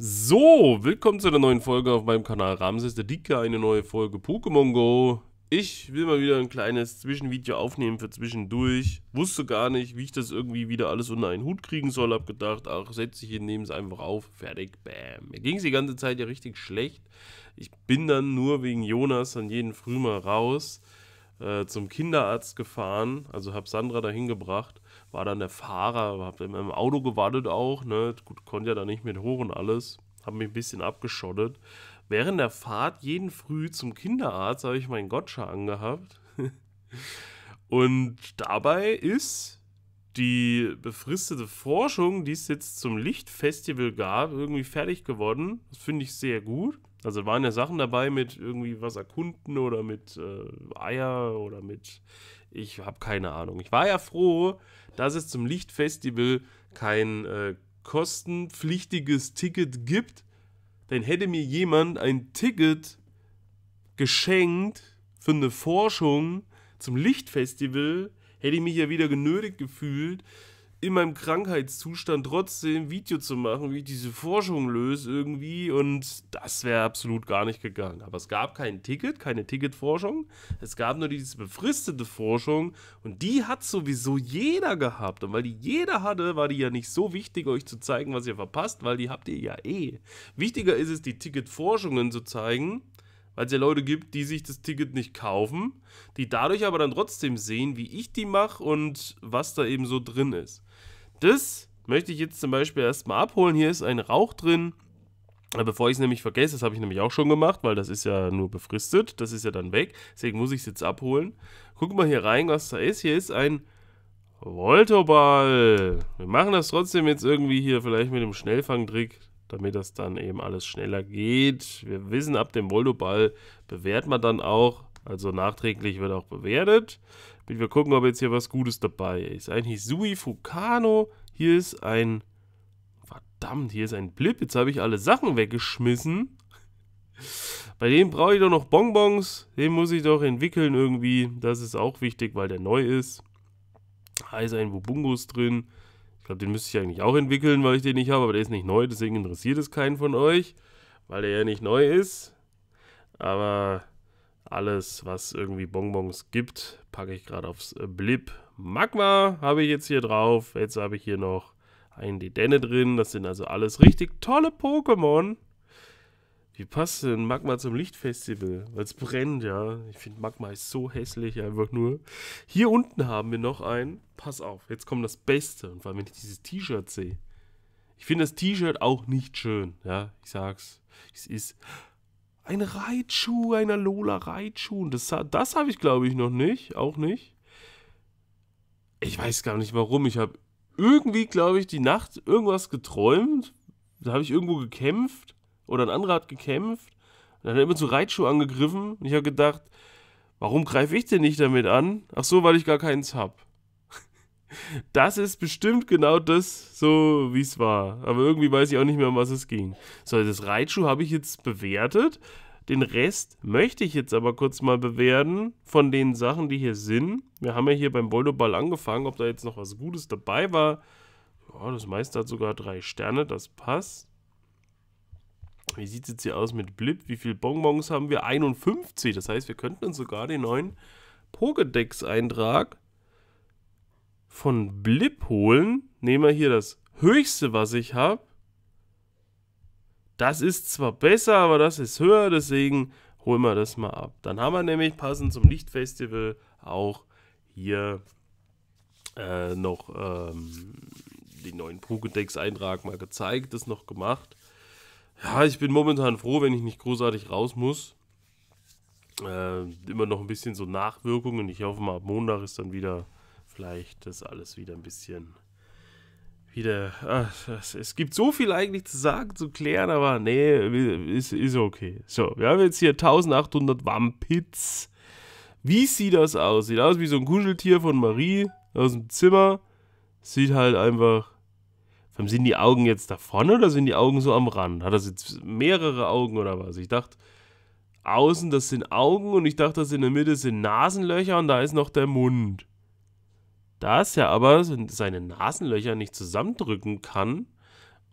So, willkommen zu einer neuen Folge auf meinem Kanal Ramses der Dicke, eine neue Folge Pokémon Go. Ich will mal wieder ein kleines Zwischenvideo aufnehmen für zwischendurch. Wusste gar nicht, wie ich das irgendwie wieder alles unter einen Hut kriegen soll. Hab gedacht, ach, setz dich hin, nehme es einfach auf. Fertig, bam. Mir ging es die ganze Zeit ja richtig schlecht. Ich bin dann nur wegen Jonas dann jeden Früh mal raus äh, zum Kinderarzt gefahren, also habe Sandra dahin gebracht, war dann der Fahrer, habe im, im Auto gewartet auch, ne? Gut, konnte ja da nicht mit hoch und alles, habe mich ein bisschen abgeschottet. Während der Fahrt jeden Früh zum Kinderarzt habe ich meinen Gotcha angehabt. und dabei ist die befristete Forschung, die es jetzt zum Lichtfestival gab, irgendwie fertig geworden. Das finde ich sehr gut. Also waren ja Sachen dabei mit irgendwie was erkunden oder mit äh, Eier oder mit. Ich habe keine Ahnung. Ich war ja froh, dass es zum Lichtfestival kein äh, kostenpflichtiges Ticket gibt. Denn hätte mir jemand ein Ticket geschenkt für eine Forschung zum Lichtfestival, hätte ich mich ja wieder genötigt gefühlt, in meinem Krankheitszustand trotzdem Video zu machen, wie ich diese Forschung löse irgendwie und das wäre absolut gar nicht gegangen. Aber es gab kein Ticket, keine Ticketforschung. Es gab nur diese befristete Forschung und die hat sowieso jeder gehabt. Und weil die jeder hatte, war die ja nicht so wichtig, euch zu zeigen, was ihr verpasst, weil die habt ihr ja eh. Wichtiger ist es, die Ticketforschungen zu zeigen, weil es ja Leute gibt, die sich das Ticket nicht kaufen, die dadurch aber dann trotzdem sehen, wie ich die mache und was da eben so drin ist. Das möchte ich jetzt zum Beispiel erstmal abholen. Hier ist ein Rauch drin. Bevor ich es nämlich vergesse, das habe ich nämlich auch schon gemacht, weil das ist ja nur befristet, das ist ja dann weg, deswegen muss ich es jetzt abholen. Guck mal hier rein, was da ist. Hier ist ein Voltoball. Wir machen das trotzdem jetzt irgendwie hier vielleicht mit dem Schnellfangtrick, damit das dann eben alles schneller geht. Wir wissen, ab dem Voltoball bewährt man dann auch, also nachträglich wird auch bewertet. Bin wir gucken, ob jetzt hier was Gutes dabei ist. Ein Hisui Fukano. Hier ist ein... Verdammt, hier ist ein Blip. Jetzt habe ich alle Sachen weggeschmissen. Bei dem brauche ich doch noch Bonbons. Den muss ich doch entwickeln irgendwie. Das ist auch wichtig, weil der neu ist. Da ist ein Wubungus drin. Ich glaube, den müsste ich eigentlich auch entwickeln, weil ich den nicht habe. Aber der ist nicht neu, deswegen interessiert es keinen von euch. Weil der ja nicht neu ist. Aber alles, was irgendwie Bonbons gibt, packe ich gerade aufs äh, Blip. Magma habe ich jetzt hier drauf. Jetzt habe ich hier noch einen Dedenne drin. Das sind also alles richtig tolle Pokémon. Wie passt denn Magma zum Lichtfestival? Weil es brennt, ja. Ich finde Magma ist so hässlich einfach nur. Hier unten haben wir noch einen. Pass auf, jetzt kommt das Beste. Und vor allem, wenn ich dieses T-Shirt sehe. Ich finde das T-Shirt auch nicht schön, ja. Ich sag's. Es ist ein Reitschuh, ein Alola Reitschuh. Das, das habe ich, glaube ich, noch nicht. Auch nicht. Ich weiß gar nicht warum. Ich habe irgendwie, glaube ich, die Nacht irgendwas geträumt. Da habe ich irgendwo gekämpft. Oder ein anderer hat gekämpft. Dann hat er immer zu Reitschuh angegriffen. Und ich habe gedacht, warum greife ich denn nicht damit an? Ach so, weil ich gar keins habe. Das ist bestimmt genau das, so wie es war. Aber irgendwie weiß ich auch nicht mehr, um was es ging. So, das Reitschuh habe ich jetzt bewertet. Den Rest möchte ich jetzt aber kurz mal bewerten von den Sachen, die hier sind. Wir haben ja hier beim Volleyball angefangen, ob da jetzt noch was Gutes dabei war. Ja, das meiste hat sogar drei Sterne, das passt. Wie sieht es jetzt hier aus mit Blip? Wie viele Bonbons haben wir? 51. Das heißt, wir könnten uns sogar den neuen Pokédex-Eintrag von Blip holen. Nehmen wir hier das höchste, was ich habe. Das ist zwar besser, aber das ist höher, deswegen holen wir das mal ab. Dann haben wir nämlich passend zum Lichtfestival auch hier äh, noch ähm, den neuen Pokédex-Eintrag mal gezeigt, das noch gemacht. Ja, ich bin momentan froh, wenn ich nicht großartig raus muss. Äh, immer noch ein bisschen so Nachwirkungen. Ich hoffe mal, ab Montag ist dann wieder vielleicht das alles wieder ein bisschen wieder. Ach, es gibt so viel eigentlich zu sagen, zu klären, aber nee, ist, ist okay. So, wir haben jetzt hier 1800 Wampits. Wie sieht das aus? Sieht aus wie so ein Kuscheltier von Marie aus dem Zimmer. Sieht halt einfach. Sind die Augen jetzt da vorne oder sind die Augen so am Rand? Hat das jetzt mehrere Augen oder was? Ich dachte, außen das sind Augen und ich dachte, das in der Mitte sind Nasenlöcher und da ist noch der Mund. Da es ja aber seine Nasenlöcher nicht zusammendrücken kann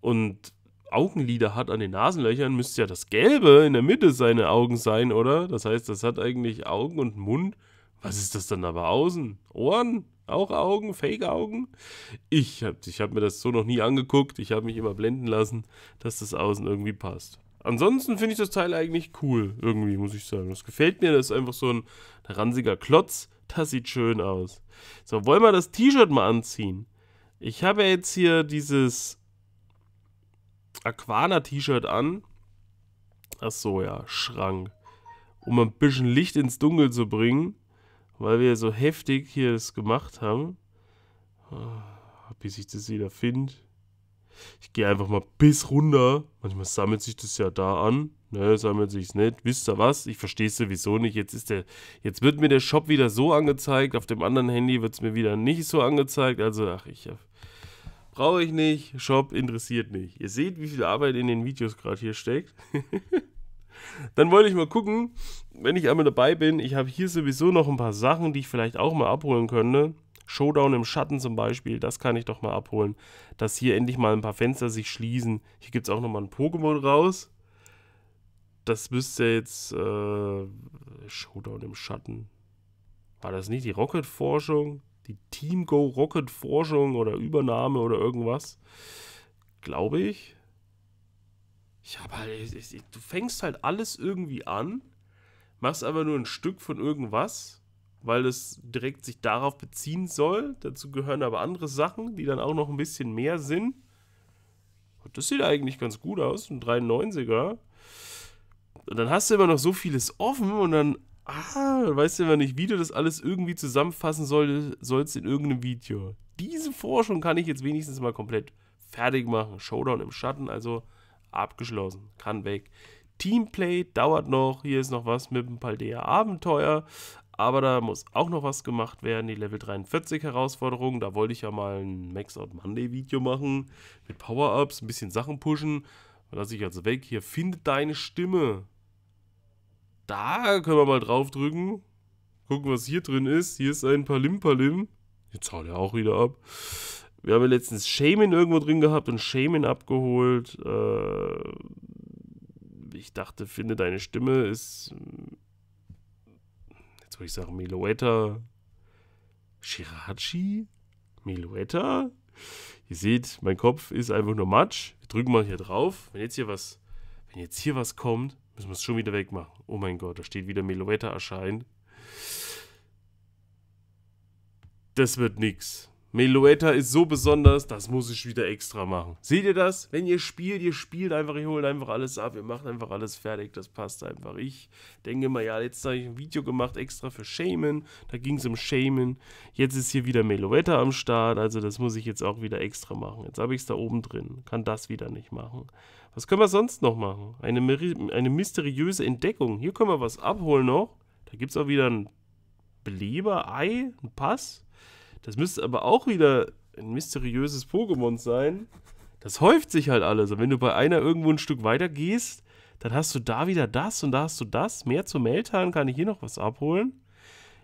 und Augenlider hat an den Nasenlöchern, müsste ja das Gelbe in der Mitte seine Augen sein, oder? Das heißt, das hat eigentlich Augen und Mund. Was ist das dann aber außen? Ohren? Auch Augen? Fake-Augen? Ich habe ich hab mir das so noch nie angeguckt. Ich habe mich immer blenden lassen, dass das außen irgendwie passt. Ansonsten finde ich das Teil eigentlich cool, irgendwie, muss ich sagen. Das gefällt mir. Das ist einfach so ein ranziger Klotz, das sieht schön aus. So, wollen wir das T-Shirt mal anziehen? Ich habe ja jetzt hier dieses Aquana-T-Shirt an. Ach so, ja, Schrank. Um ein bisschen Licht ins Dunkel zu bringen, weil wir so heftig hier das gemacht haben. Ah, bis ich das wieder finde. Ich gehe einfach mal bis runter. Manchmal sammelt sich das ja da an ne, sammelt sich's nicht. Wisst ihr was? Ich verstehe es sowieso nicht. Jetzt ist der, jetzt wird mir der Shop wieder so angezeigt, auf dem anderen Handy wird es mir wieder nicht so angezeigt. Also, ach, ich brauche ich nicht, Shop interessiert nicht. Ihr seht, wie viel Arbeit in den Videos gerade hier steckt. Dann wollte ich mal gucken, wenn ich einmal dabei bin, ich habe hier sowieso noch ein paar Sachen, die ich vielleicht auch mal abholen könnte. Showdown im Schatten zum Beispiel, das kann ich doch mal abholen. Dass hier endlich mal ein paar Fenster sich schließen. Hier gibt es auch nochmal ein Pokémon raus das müsste jetzt äh, Showdown im Schatten. War das nicht die Rocket-Forschung? Die Team Go Rocket-Forschung oder Übernahme oder irgendwas? Glaube ich. Ich habe halt, ich, ich, du fängst halt alles irgendwie an, machst aber nur ein Stück von irgendwas, weil es direkt sich darauf beziehen soll. Dazu gehören aber andere Sachen, die dann auch noch ein bisschen mehr sind. das sieht eigentlich ganz gut aus, ein 93er. Und dann hast du immer noch so vieles offen und dann ah, weißt du immer nicht, wie du das alles irgendwie zusammenfassen soll, sollst in irgendeinem Video. Diese Forschung kann ich jetzt wenigstens mal komplett fertig machen. Showdown im Schatten, also abgeschlossen, kann weg. Teamplay dauert noch, hier ist noch was mit dem Paldea Abenteuer, aber da muss auch noch was gemacht werden, die Level 43 Herausforderung, da wollte ich ja mal ein Max Out Monday Video machen, mit Power-Ups, ein bisschen Sachen pushen, lasse ich also weg, hier findet deine Stimme, da können wir mal draufdrücken. Gucken, was hier drin ist. Hier ist ein Palim Palim. Jetzt haut er auch wieder ab. Wir haben ja letztens Shaman irgendwo drin gehabt und Shaman abgeholt. Äh, ich dachte, finde deine Stimme ist. Hm, jetzt wollte ich sagen, Miloetta. Shirachi? Miloetta? Ihr seht, mein Kopf ist einfach nur Matsch. Wir drücken mal hier drauf. Wenn jetzt hier was, wenn jetzt hier was kommt, Müssen wir es schon wieder wegmachen. Oh mein Gott, da steht wieder Melovetta erscheint. Das wird nichts. Meloetta ist so besonders, das muss ich wieder extra machen. Seht ihr das? Wenn ihr spielt, ihr spielt einfach, ihr holt einfach alles ab, ihr macht einfach alles fertig, das passt einfach. Ich denke mal, ja, jetzt habe ich ein Video gemacht extra für Shaman, da ging es um Shaman. Jetzt ist hier wieder Meloetta am Start, also das muss ich jetzt auch wieder extra machen. Jetzt habe ich es da oben drin, kann das wieder nicht machen. Was können wir sonst noch machen? Eine, eine mysteriöse Entdeckung. Hier können wir was abholen noch. Da gibt es auch wieder ein Beleber, Ei, ein Pass. Das müsste aber auch wieder ein mysteriöses Pokémon sein. Das häuft sich halt alles. Und wenn du bei einer irgendwo ein Stück weiter gehst, dann hast du da wieder das und da hast du das. Mehr zu Meltan kann ich hier noch was abholen.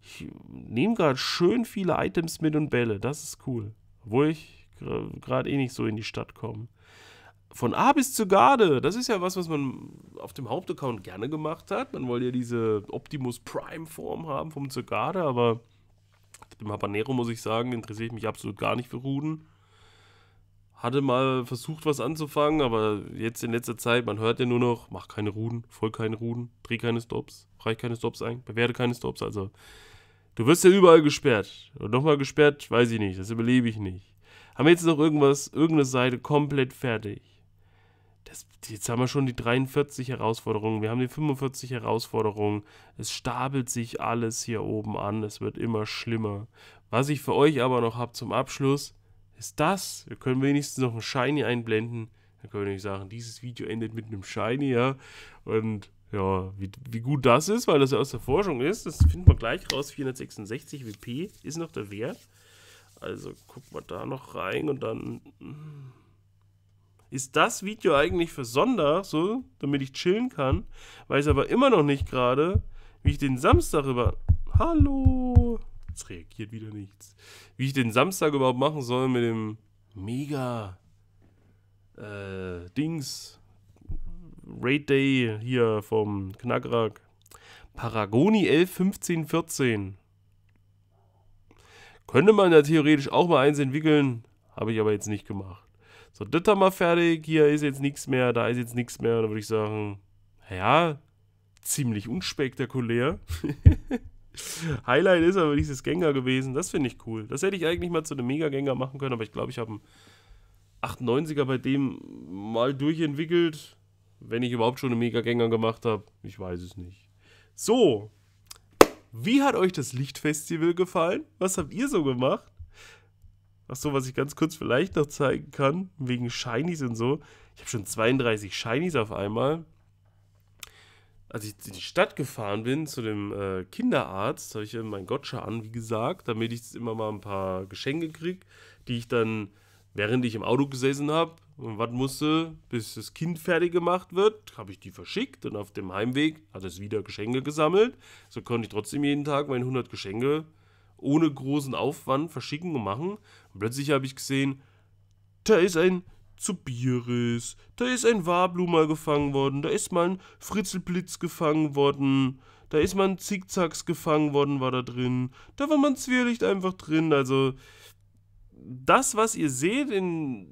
Ich nehme gerade schön viele Items mit und Bälle. Das ist cool. Obwohl ich gerade eh nicht so in die Stadt komme. Von A bis zur Garde, das ist ja was, was man auf dem Hauptaccount gerne gemacht hat. Man wollte ja diese Optimus Prime-Form haben vom Zergade, aber dem Habanero muss ich sagen, interessiere ich mich absolut gar nicht für Ruden. Hatte mal versucht, was anzufangen, aber jetzt in letzter Zeit, man hört ja nur noch, mach keine Ruden, voll keine Ruden, dreh keine Stops, reich keine Stops ein, bewerte keine Stops. Also, du wirst ja überall gesperrt. Und nochmal gesperrt, weiß ich nicht, das überlebe ich nicht. Haben wir jetzt noch irgendwas, irgendeine Seite komplett fertig? das, jetzt haben wir schon die 43 Herausforderungen, wir haben die 45 Herausforderungen. Es stapelt sich alles hier oben an, es wird immer schlimmer. Was ich für euch aber noch habe zum Abschluss, ist das. Wir können wenigstens noch ein Shiny einblenden. Dann können wir nicht sagen, dieses Video endet mit einem Shiny, ja. Und ja, wie, wie gut das ist, weil das ja aus der Forschung ist, das finden wir gleich raus. 466 WP ist noch der Wert. Also gucken wir da noch rein und dann. Hm ist das Video eigentlich für Sonntag, so, damit ich chillen kann. Weiß aber immer noch nicht gerade, wie ich den Samstag über. Hallo! Jetzt reagiert wieder nichts. Wie ich den Samstag überhaupt machen soll mit dem mega äh, Dings. Raid Day hier vom Knackrack. Paragoni 111514. Könnte man da theoretisch auch mal eins entwickeln, habe ich aber jetzt nicht gemacht so, das haben wir fertig, hier ist jetzt nichts mehr, da ist jetzt nichts mehr. Da würde ich sagen, ja, ziemlich unspektakulär. Highlight ist aber dieses Gänger gewesen, das finde ich cool. Das hätte ich eigentlich mal zu einem Mega-Gänger machen können, aber ich glaube, ich habe einen 98er bei dem mal durchentwickelt, wenn ich überhaupt schon einen Mega-Gänger gemacht habe. Ich weiß es nicht. So, wie hat euch das Lichtfestival gefallen? Was habt ihr so gemacht? Achso, was ich ganz kurz vielleicht noch zeigen kann, wegen Shinies und so. Ich habe schon 32 Shinies auf einmal. Als ich in die Stadt gefahren bin zu dem äh, Kinderarzt, habe ich äh, mein Gotcha an, wie gesagt, damit ich immer mal ein paar Geschenke kriege, die ich dann, während ich im Auto gesessen habe und warten musste, bis das Kind fertig gemacht wird, habe ich die verschickt und auf dem Heimweg hat es wieder Geschenke gesammelt. So konnte ich trotzdem jeden Tag meine 100 Geschenke äh, ohne großen Aufwand verschicken und machen. Und plötzlich habe ich gesehen, da ist ein Zubiris, da ist ein Wablu gefangen worden, da ist mal ein Fritzelblitz gefangen worden, da ist mal ein Zickzacks gefangen worden, war da drin, da war man Zwierlicht einfach drin. Also, das, was ihr seht in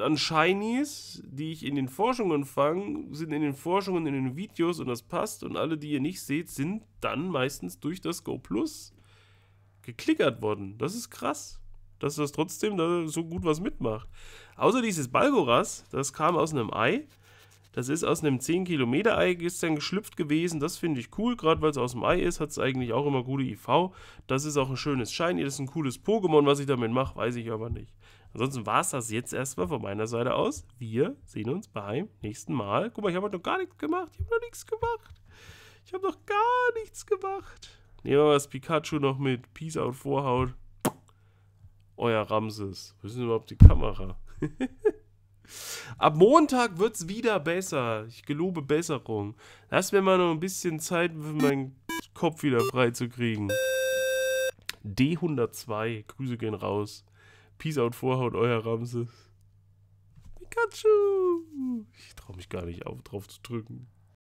an Shinies, die ich in den Forschungen fange, sind in den Forschungen, in den Videos und das passt. Und alle, die ihr nicht seht, sind dann meistens durch das Go Plus geklickert worden. Das ist krass, dass das trotzdem da so gut was mitmacht. Außer dieses Balgoras, das kam aus einem Ei. Das ist aus einem 10 Kilometer Ei gestern geschlüpft gewesen. Das finde ich cool. Gerade weil es aus dem Ei ist, hat es eigentlich auch immer gute IV. Das ist auch ein schönes Shiny. Das ist ein cooles Pokémon. Was ich damit mache, weiß ich aber nicht. Ansonsten war es das jetzt erstmal von meiner Seite aus. Wir sehen uns beim nächsten Mal. Guck mal, ich habe noch gar nichts gemacht. Ich habe noch nichts gemacht. Ich habe noch gar nichts gemacht. Nehmen wir mal das Pikachu noch mit. Peace out, Vorhaut. Euer Ramses. Wo ist denn überhaupt die Kamera? Ab Montag wird es wieder besser. Ich gelobe Besserung. Lass mir mal noch ein bisschen Zeit, meinen Kopf wieder freizukriegen. D102. Grüße gehen raus. Peace out, Vorhaut, euer Ramses. Pikachu! Ich traue mich gar nicht auf, drauf zu drücken.